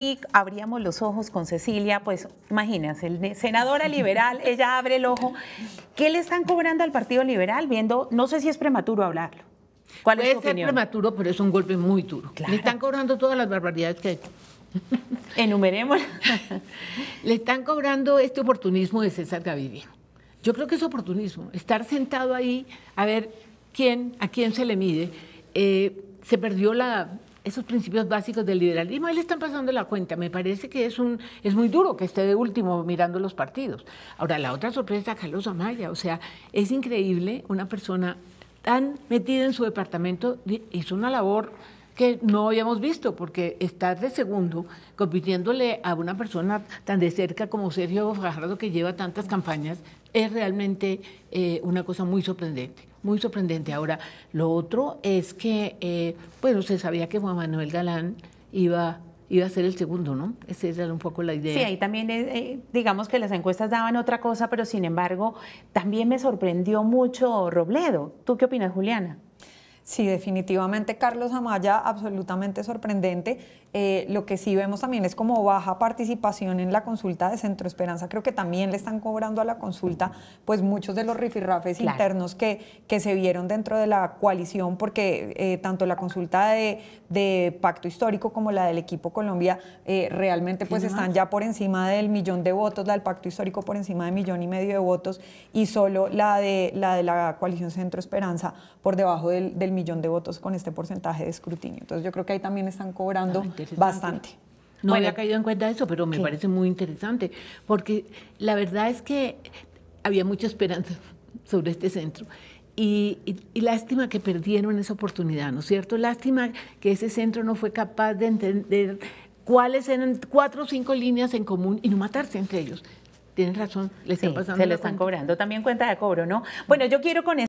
Y abríamos los ojos con Cecilia, pues imagínense, el senadora liberal, ella abre el ojo. ¿Qué le están cobrando al Partido Liberal? Viendo, no sé si es prematuro hablarlo. ¿Cuál Puede es ser prematuro, pero es un golpe muy duro. Le están cobrando todas las barbaridades que Enumeremos. le están cobrando este oportunismo de César Gaviria. Yo creo que es oportunismo. Estar sentado ahí a ver quién, a quién se le mide. Eh, se perdió la esos principios básicos del liberalismo, ahí le están pasando la cuenta. Me parece que es, un, es muy duro que esté de último mirando los partidos. Ahora, la otra sorpresa, Carlos Amaya, o sea, es increíble una persona tan metida en su departamento, hizo una labor que no habíamos visto, porque estar de segundo compitiéndole a una persona tan de cerca como Sergio Fajardo, que lleva tantas campañas, es realmente eh, una cosa muy sorprendente, muy sorprendente. Ahora, lo otro es que, eh, bueno, se sabía que Juan Manuel Galán iba iba a ser el segundo, ¿no? Esa era un poco la idea. Sí, ahí también, eh, digamos que las encuestas daban otra cosa, pero sin embargo, también me sorprendió mucho Robledo. ¿Tú qué opinas, Juliana? Sí, definitivamente Carlos Amaya, absolutamente sorprendente. Eh, lo que sí vemos también es como baja participación en la consulta de Centro Esperanza. Creo que también le están cobrando a la consulta pues muchos de los rifirrafes internos que, que se vieron dentro de la coalición, porque eh, tanto la consulta de, Pacto Histórico como la del equipo Colombia eh, realmente pues están ya por encima del millón de votos, la del Pacto Histórico por encima de millón y medio de votos y solo la de la, de la coalición Centro Esperanza por debajo del, del millón de votos con este porcentaje de escrutinio. Entonces yo creo que ahí también están cobrando ah, bastante. No había caído en cuenta eso, pero me parece muy interesante, porque la verdad es que había mucha esperanza sobre este centro. Y, lástima que perdieron esa oportunidad, ¿no es cierto? Lástima que ese centro no fue capaz de entender cuáles eran cuatro o cinco líneas en común y no matarse entre ellos. Tienen razón, les están pasando. Se le están cobrando, también cuenta de cobro, ¿no? Bueno, yo quiero con